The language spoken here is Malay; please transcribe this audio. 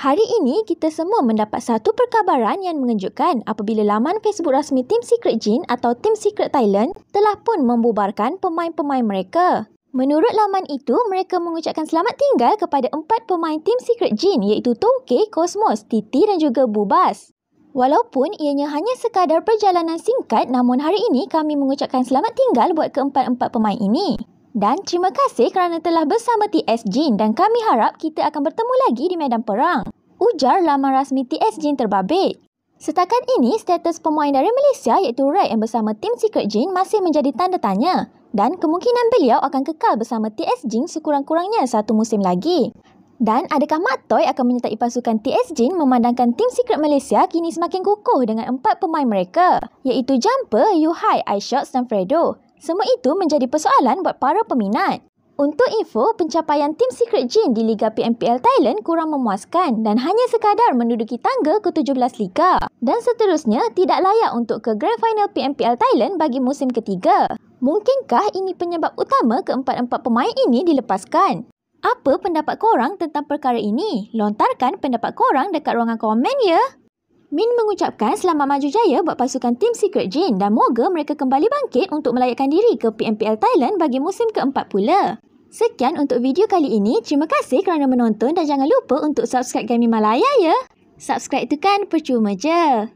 Hari ini kita semua mendapat satu perkabaran yang mengejutkan apabila laman Facebook rasmi Team Secret Jin atau Team Secret Thailand telah pun membubarkan pemain-pemain mereka. Menurut laman itu, mereka mengucapkan selamat tinggal kepada empat pemain Team Secret Jin iaitu Tongke, Cosmos, Titi dan juga Bubas. Walaupun ianya hanya sekadar perjalanan singkat, namun hari ini kami mengucapkan selamat tinggal buat keempat-empat pemain ini dan terima kasih kerana telah bersama TS Jin dan kami harap kita akan bertemu lagi di medan perang. Ujar laman rasmi TS Jin terbabit. Setakat ini, status pemain dari Malaysia iaitu Red yang bersama tim Secret Jin masih menjadi tanda tanya dan kemungkinan beliau akan kekal bersama TS Jin sekurang-kurangnya satu musim lagi. Dan adakah Mak Toy akan menyertai pasukan TS Jin memandangkan tim Secret Malaysia kini semakin kukuh dengan empat pemain mereka iaitu Jumper, Yuhai, Aishox dan Fredo semua itu menjadi persoalan buat para peminat. Untuk info, pencapaian tim Secret Jin di Liga PMPL Thailand kurang memuaskan dan hanya sekadar menduduki tangga ke-17 Liga. Dan seterusnya, tidak layak untuk ke Grand Final PMPL Thailand bagi musim ketiga. Mungkinkah ini penyebab utama keempat-empat pemain ini dilepaskan? Apa pendapat korang tentang perkara ini? Lontarkan pendapat korang dekat ruangan komen ya! Min mengucapkan selamat maju jaya buat pasukan tim Secret Jin dan moga mereka kembali bangkit untuk melayakkan diri ke PMPL Thailand bagi musim keempat pula. Sekian untuk video kali ini. Terima kasih kerana menonton dan jangan lupa untuk subscribe Gaming Malaya ya. Subscribe tu kan percuma je.